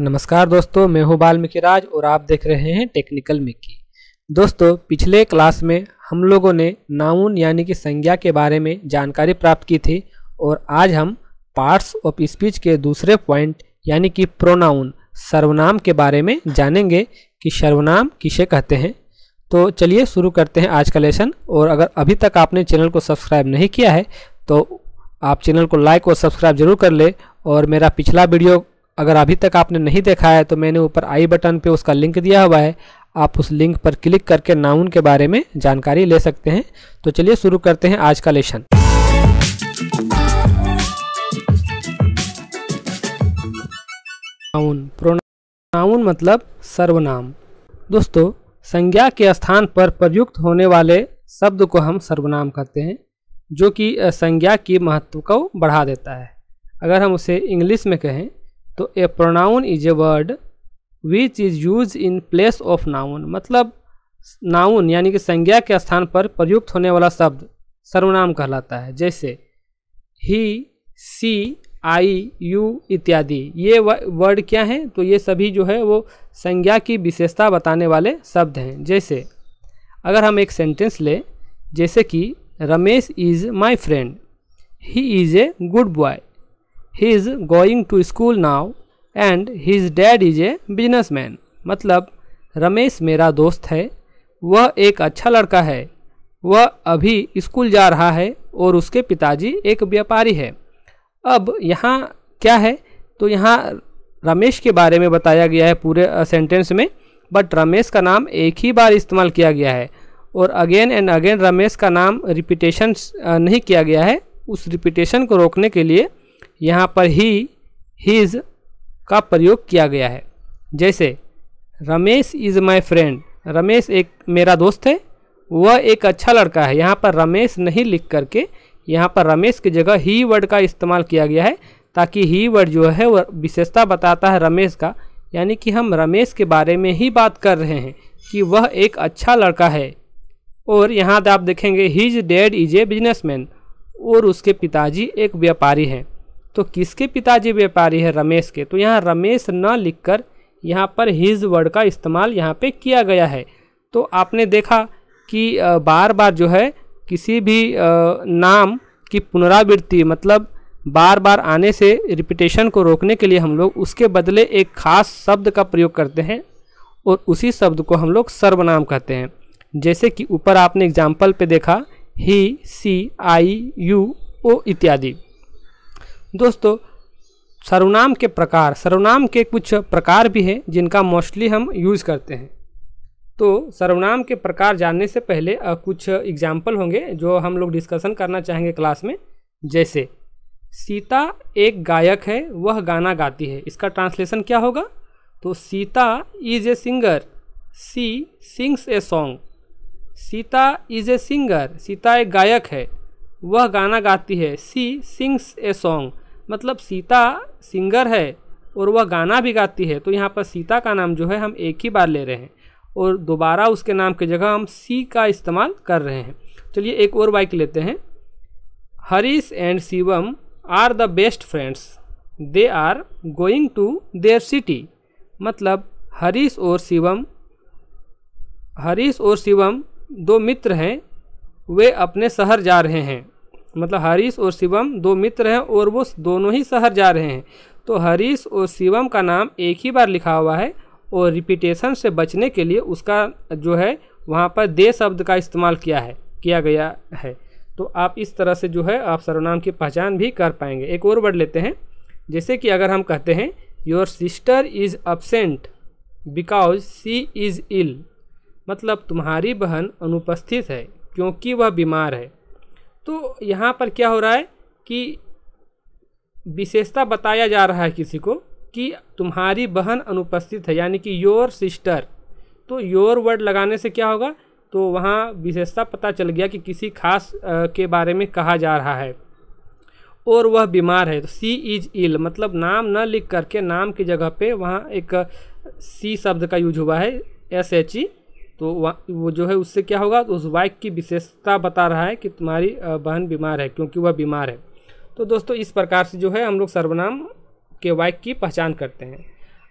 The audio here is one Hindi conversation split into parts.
नमस्कार दोस्तों मैं हूं बाल्मीकि राज और आप देख रहे हैं टेक्निकल मिक्की दोस्तों पिछले क्लास में हम लोगों ने नाउन यानी कि संज्ञा के बारे में जानकारी प्राप्त की थी और आज हम पार्ट्स ऑफ स्पीच के दूसरे पॉइंट यानी कि प्रोनाउन सर्वनाम के बारे में जानेंगे कि सर्वनाम किसे कहते हैं तो चलिए शुरू करते हैं आज का लेसन और अगर अभी तक आपने चैनल को सब्सक्राइब नहीं किया है तो आप चैनल को लाइक और सब्सक्राइब जरूर कर ले और मेरा पिछला वीडियो अगर अभी तक आपने नहीं देखा है तो मैंने ऊपर आई बटन पे उसका लिंक दिया हुआ है आप उस लिंक पर क्लिक करके नाउन के बारे में जानकारी ले सकते हैं तो चलिए शुरू करते हैं आज का लेसन नाउन प्रोनाउन मतलब सर्वनाम दोस्तों संज्ञा के स्थान पर प्रयुक्त होने वाले शब्द को हम सर्वनाम कहते हैं जो कि संज्ञा की महत्व को बढ़ा देता है अगर हम उसे इंग्लिश में कहें तो a pronoun is a word which is use in place of noun मतलब नाउन यानी कि संज्ञा के स्थान पर प्रयुक्त होने वाला शब्द सर्वनाम कहलाता है जैसे ही सी आई यू इत्यादि ये वर्ड क्या हैं तो ये सभी जो है वो संज्ञा की विशेषता बताने वाले शब्द हैं जैसे अगर हम एक सेंटेंस लें जैसे कि Ramesh is my friend he is a good boy he is going to school now and his dad is a man मतलब रमेश मेरा दोस्त है वह एक अच्छा लड़का है वह अभी स्कूल जा रहा है और उसके पिताजी एक व्यापारी है अब यहाँ क्या है तो यहाँ रमेश के बारे में बताया गया है पूरे सेंटेंस में बट रमेश का नाम एक ही बार इस्तेमाल किया गया है और अगेन एंड अगेन रमेश का नाम रिपीटेशन नहीं किया गया है उस रिपीटेशन को रोकने के लिए यहाँ पर ही हीज का प्रयोग किया गया है जैसे Ramesh is my friend Ramesh एक मेरा दोस्त है वह एक अच्छा लड़का है यहाँ पर रमेश नहीं लिख करके यहाँ पर रमेश की जगह ही वर्ड का इस्तेमाल किया गया है ताकि ही वर्ड जो है वह विशेषता बताता है रमेश का यानी कि हम रमेश के बारे में ही बात कर रहे हैं कि वह एक अच्छा लड़का है और यहाँ आप देखेंगे his dad is a businessman और उसके पिताजी एक व्यापारी हैं तो किसके पिताजी व्यापारी है रमेश के तो यहाँ रमेश न लिखकर यहाँ पर हिज वर्ड का इस्तेमाल यहाँ पे किया गया है तो आपने देखा कि बार बार जो है किसी भी नाम की पुनरावृत्ति मतलब बार बार आने से रिपीटेशन को रोकने के लिए हम लोग उसके बदले एक खास शब्द का प्रयोग करते हैं और उसी शब्द को हम लोग सर्वनाम कहते हैं जैसे कि ऊपर आपने एग्जाम्पल पे देखा ही सी आई यू ओ इत्यादि दोस्तों सर्वनाम के प्रकार सर्वनाम के कुछ प्रकार भी हैं जिनका मोस्टली हम यूज़ करते हैं तो सर्वनाम के प्रकार जानने से पहले कुछ एग्जाम्पल होंगे जो हम लोग डिस्कशन करना चाहेंगे क्लास में जैसे सीता एक गायक है वह गाना गाती है इसका ट्रांसलेशन क्या होगा तो Sita is a singer she sings a song Sita is a singer Sita एक गायक है वह गाना गाती है सी सिंग्स ए सॉन्ग मतलब सीता सिंगर है और वह गाना भी गाती है तो यहाँ पर सीता का नाम जो है हम एक ही बार ले रहे हैं और दोबारा उसके नाम की जगह हम सी का इस्तेमाल कर रहे हैं चलिए एक और बाइक लेते हैं Harish and Shivam are the best friends they are going to their city मतलब हरीश और शिवम हरीश और शिवम दो मित्र हैं वे अपने शहर जा रहे हैं मतलब हरीश और शिवम दो मित्र हैं और वो दोनों ही शहर जा रहे हैं तो हरीश और शिवम का नाम एक ही बार लिखा हुआ है और रिपीटेशन से बचने के लिए उसका जो है वहाँ पर दे शब्द का इस्तेमाल किया है किया गया है तो आप इस तरह से जो है आप सर्वनाम की पहचान भी कर पाएंगे एक और वर्ड लेते हैं जैसे कि अगर हम कहते हैं your sister is absent because she is ill मतलब तुम्हारी बहन अनुपस्थित है क्योंकि वह बीमार है तो यहाँ पर क्या हो रहा है कि विशेषता बताया जा रहा है किसी को कि तुम्हारी बहन अनुपस्थित है यानी कि योर सिस्टर तो योर वर्ड लगाने से क्या होगा तो वहाँ विशेषता पता चल गया कि किसी खास के बारे में कहा जा रहा है और वह बीमार है तो सी इज इल मतलब नाम न लिख करके नाम की जगह पे वहाँ एक सी शब्द का यूज हुआ है एस एच ई तो वो जो है उससे क्या होगा तो उस बाइक की विशेषता बता रहा है कि तुम्हारी बहन बीमार है क्योंकि वह बीमार है तो दोस्तों इस प्रकार से जो है हम लोग सर्वनाम के वाइक की पहचान करते हैं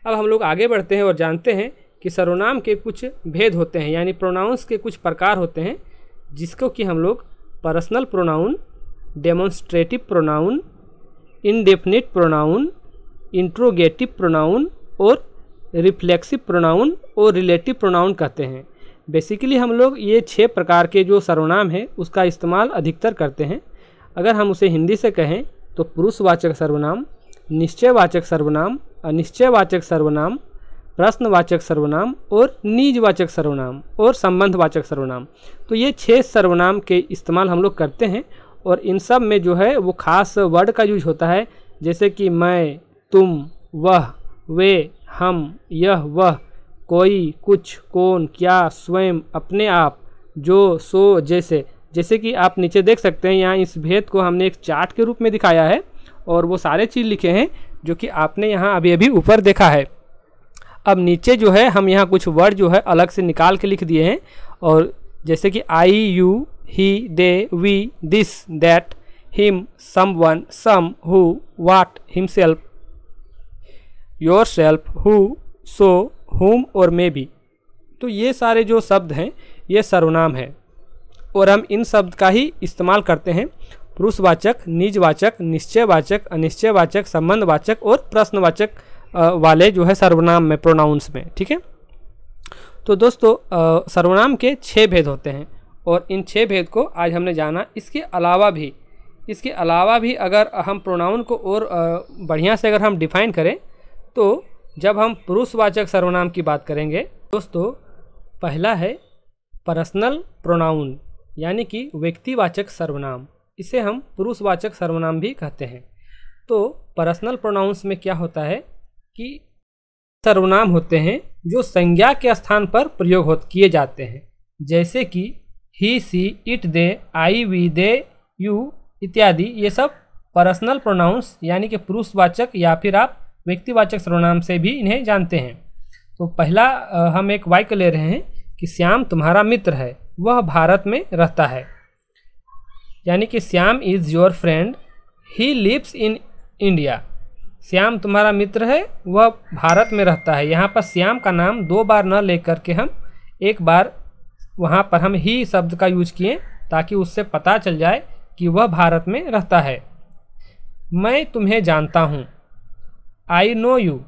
अब हम लोग आगे बढ़ते हैं और जानते हैं कि सर्वनाम के कुछ भेद होते हैं यानी प्रोनाउंस के कुछ प्रकार होते हैं जिसको कि हम लोग personal pronoun demonstrative pronoun indefinite pronoun interrogative pronoun और रिफ्लेक्सिव प्रोनाउन और रिलेटिव प्रोनाउन कहते हैं बेसिकली हम लोग ये छः प्रकार के जो सर्वनाम है उसका इस्तेमाल अधिकतर करते हैं अगर हम उसे हिंदी से कहें तो पुरुषवाचक सर्वनाम निश्चयवाचक सर्वनाम अनिश्चयवाचक सर्वनाम प्रश्नवाचक सर्वनाम और निजवाचक सर्वनाम और संबंधवाचक सर्वनाम तो ये छः सर्वनाम के इस्तेमाल हम लोग करते हैं और इन सब में जो है वो खास वर्ड का यूज होता है जैसे कि मैं तुम वह वे हम यह वह कोई कुछ कौन क्या स्वयं अपने आप जो सो जैसे जैसे कि आप नीचे देख सकते हैं यहाँ इस भेद को हमने एक चार्ट के रूप में दिखाया है और वो सारे चीज़ लिखे हैं जो कि आपने यहाँ अभी अभी ऊपर देखा है अब नीचे जो है हम यहाँ कुछ वर्ड जो है अलग से निकाल के लिख दिए हैं और जैसे कि I you he they we this that him some one some who what himself your self who so whom और मे बी तो ये सारे जो शब्द हैं ये सर्वनाम है और हम इन शब्द का ही इस्तेमाल करते हैं पुरुषवाचक निजवाचक निश्चयवाचक अनिश्चयवाचक संबंधवाचक और प्रश्नवाचक वाले जो है सर्वनाम में प्रोनाउंस में ठीक है तो दोस्तों सर्वनाम के छः भेद होते हैं और इन छः भेद को आज हमने जाना इसके अलावा भी इसके अलावा भी अगर हम प्रोनाउन को और बढ़िया से अगर हम डिफ़ाइन करें तो जब हम पुरुषवाचक सर्वनाम की बात करेंगे दोस्तों पहला है पर्सनल प्रोनाउन यानी कि व्यक्तिवाचक सर्वनाम इसे हम पुरुषवाचक सर्वनाम भी कहते हैं तो पर्सनल प्रोनाउंस में क्या होता है कि सर्वनाम होते हैं जो संज्ञा के स्थान पर प्रयोग किए जाते हैं जैसे कि he she it they I we they you इत्यादि ये सब पर्सनल प्रोनाउंस यानी कि पुरुषवाचक या फिर आप व्यक्तिवाचक सर्वनाम से भी इन्हें जानते हैं तो पहला हम एक वाक्य ले रहे हैं कि श्याम तुम्हारा मित्र है वह भारत में रहता है यानी कि Shyam is your friend he lives in India Shyam तुम्हारा मित्र है वह भारत में रहता है यहाँ पर श्याम का नाम दो बार न ले करके हम एक बार वहाँ पर हम ही शब्द का यूज किए ताकि उससे पता चल जाए कि वह भारत में रहता है मैं तुम्हें जानता हूँ आई नो यू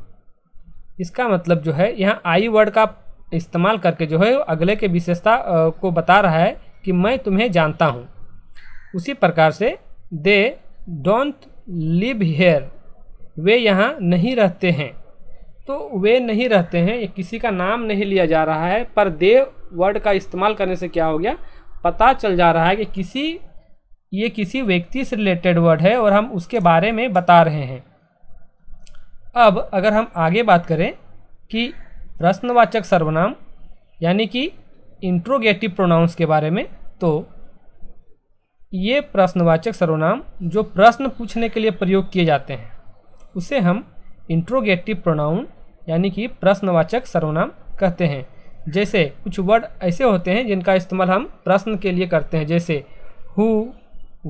इसका मतलब जो है यहाँ आई वर्ड का इस्तेमाल करके जो है अगले के विशेषता को बता रहा है कि मैं तुम्हें जानता हूँ उसी प्रकार से दे डोंट लिव हेयर वे यहाँ नहीं रहते हैं तो वे नहीं रहते हैं ये किसी का नाम नहीं लिया जा रहा है पर दे वर्ड का इस्तेमाल करने से क्या हो गया पता चल जा रहा है कि किसी ये किसी व्यक्ति से रिलेटेड वर्ड है और हम उसके बारे में बता रहे हैं अब अगर हम आगे बात करें कि रस्नवाचक सर्वनाम यानी कि इंट्रोगेटिव प्रोनाउंस के बारे में तो ये प्रश्नवाचक सर्वनाम जो प्रश्न पूछने के लिए प्रयोग किए जाते हैं उसे हम इंट्रोगेटिव प्रोनाउन यानी कि प्रश्नवाचक सर्वनाम कहते हैं जैसे कुछ वर्ड ऐसे होते हैं जिनका इस्तेमाल हम प्रश्न के लिए करते हैं जैसे हु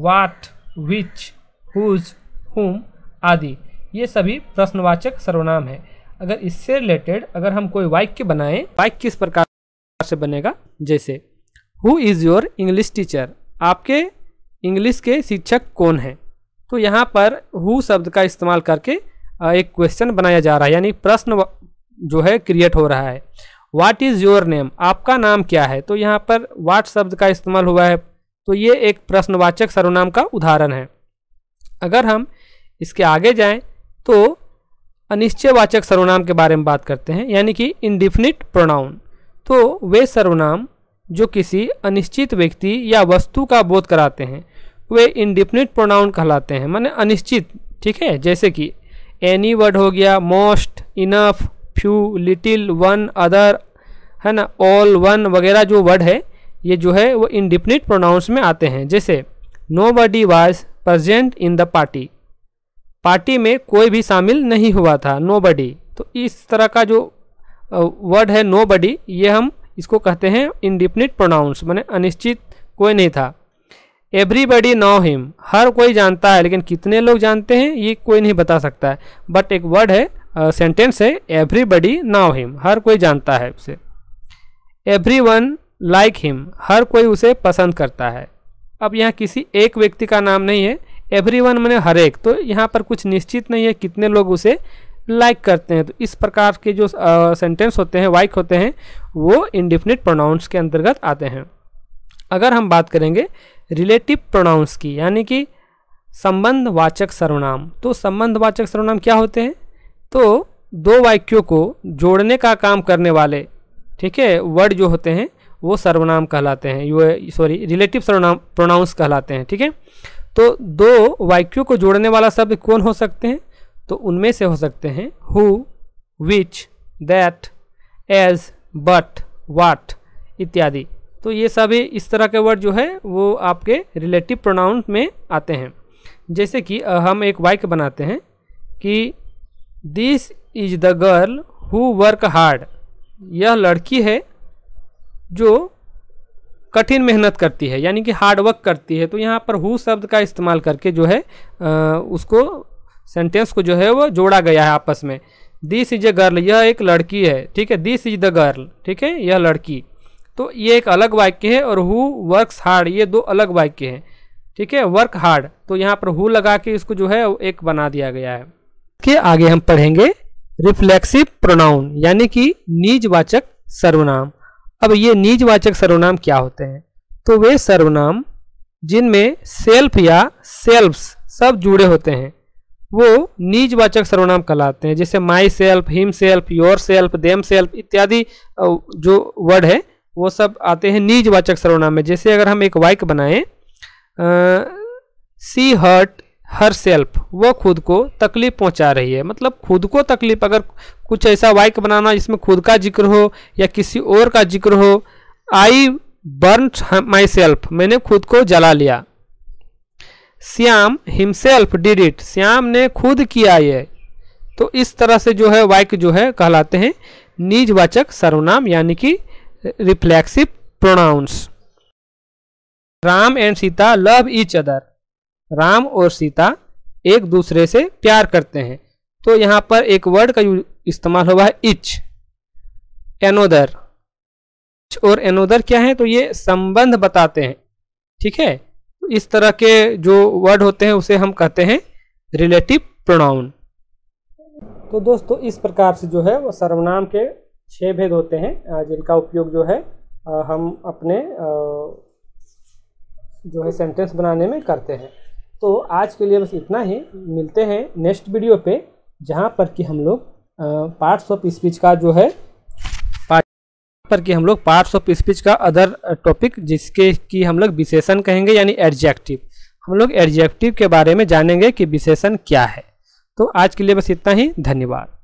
वाट विच हुज हुम आदि ये सभी प्रश्नवाचक सर्वनाम है अगर इससे रिलेटेड अगर हम कोई वाक्य बनाएं वाक्य किस प्रकार से बनेगा जैसे who is your English teacher आपके इंग्लिश के शिक्षक कौन हैं तो यहाँ पर हु शब्द का इस्तेमाल करके एक क्वेश्चन बनाया जा रहा है यानी प्रश्न जो है क्रिएट हो रहा है वाट इज़ योर नेम आपका नाम क्या है तो यहाँ पर वाट शब्द का इस्तेमाल हुआ है तो ये एक प्रश्नवाचक सर्वनाम का उदाहरण है अगर हम इसके आगे जाएं तो अनिश्चयवाचक सर्वनाम के बारे में बात करते हैं यानी कि इनडिफिनिट प्रोनाउन तो वे सर्वनाम जो किसी अनिश्चित व्यक्ति या वस्तु का बोध कराते हैं वे इनडिफिनिट प्रोनाउन कहलाते हैं माने अनिश्चित ठीक है जैसे कि एनी वर्ड हो गया most enough few little one other है ना ऑल वन वगैरह जो वर्ड है ये जो है वो इनडिफिनिट प्रोनाउंस में आते हैं जैसे nobody was present in the party party में कोई भी शामिल नहीं हुआ था नो बडी तो इस तरह का जो वर्ड है नो बडी ये हम इसको कहते हैं इनडिफिनिट प्रोनाउंस मैंने अनिश्चित कोई नहीं था एवरीबडी नो हिम हर कोई जानता है लेकिन कितने लोग जानते हैं ये कोई नहीं बता सकता है बट एक वर्ड है सेंटेंस है एवरीबडी नाव हिम हर कोई जानता है उसे एवरी वन लाइक हिम हर कोई उसे पसंद करता है अब यहाँ किसी एक व्यक्ति का नाम नहीं है एवरी वन मैंने हर एक तो यहाँ पर कुछ निश्चित नहीं है कितने लोग उसे लाइक करते हैं तो इस प्रकार के जो सेंटेंस होते हैं वाइक होते हैं वो इनडिफिनिट प्रोनाउंस के अंतर्गत आते हैं अगर हम बात करेंगे रिलेटिव प्रोनाउंस की यानी कि संबंधवाचक सर्वनाम तो संबंधवाचक सर्वनाम क्या होते हैं तो दो वाक्यों को जोड़ने का काम करने वाले ठीक है वर्ड जो होते हैं वो सर्वनाम कहलाते हैं यू सॉरी रिलेटिव सर्वनाम प्रोनाउंस कहलाते हैं ठीक है तो दो वाक्यों को जोड़ने वाला शब्द कौन हो सकते हैं तो उनमें से हो सकते हैं who which that as but what इत्यादि तो ये सभी इस तरह के वर्ड जो है वो आपके रिलेटिव प्रोनाउन में आते हैं जैसे कि हम एक वाक्य बनाते हैं कि this is the girl who work hard यह लड़की है जो कठिन मेहनत करती है यानी कि हार्डवर्क करती है तो यहाँ पर हु शब्द का इस्तेमाल करके जो है आ, उसको सेंटेंस को जो है वो जोड़ा गया है आपस में दिस इज ए गर्ल यह एक लड़की है ठीक है दिस इज द गर्ल ठीक है यह लड़की तो ये एक अलग वाक्य है और हु वर्क्स हार्ड ये दो अलग वाक्य हैं ठीक है वर्क हार्ड तो यहाँ पर हु लगा के इसको जो है एक बना दिया गया है के आगे हम पढ़ेंगे रिफ्लेक्सिव प्रोनाउन यानी कि निजवाचक सर्वनाम अब ये निजवाचक सर्वनाम क्या होते हैं तो वे सर्वनाम जिनमें सेल्फ या सेल्फ्स सब जुड़े होते हैं वो निजवाचक सर्वनाम कहलाते हैं जैसे myself himself yourself themself इत्यादि जो वर्ड है वो सब आते हैं निजवाचक सर्वनाम में जैसे अगर हम एक वाइक बनाएं सी हर्ट हर सेल्फ वो खुद को तकलीफ पहुंचा रही है मतलब खुद को तकलीफ अगर कुछ ऐसा वाइक बनाना जिसमें खुद का जिक्र हो या किसी और का जिक्र हो आई बर्न माई सेल्फ मैंने खुद को जला लिया Shyam himself did it Shyam ने खुद किया ये तो इस तरह से जो है वाइक जो है कहलाते हैं निजवाचक सर्वनाम यानी कि reflexive pronouns Ram and Sita love each other Ram और सीता एक दूसरे से प्यार करते हैं तो यहाँ पर एक वर्ड का इस्तेमाल हुआ है इच एनोदर इच और एनोदर क्या है तो ये संबंध बताते हैं ठीक है तो इस तरह के जो वर्ड होते हैं उसे हम कहते हैं रिलेटिव प्रोनाउन तो दोस्तों इस प्रकार से जो है वो सर्वनाम के छह भेद होते हैं जिनका उपयोग जो है हम अपने जो है सेंटेंस बनाने में करते हैं तो आज के लिए बस इतना ही मिलते हैं नेक्स्ट वीडियो पे जहाँ पर कि हम लोग पार्ट्स ऑफ स्पीच का जो है पर कि हम लोग पार्ट्स ऑफ स्पीच का अदर टॉपिक जिसके कि हम लोग विशेषण कहेंगे यानी एडजेक्टिव हम लोग एडजेक्टिव के बारे में जानेंगे कि विशेषण क्या है तो आज के लिए बस इतना ही धन्यवाद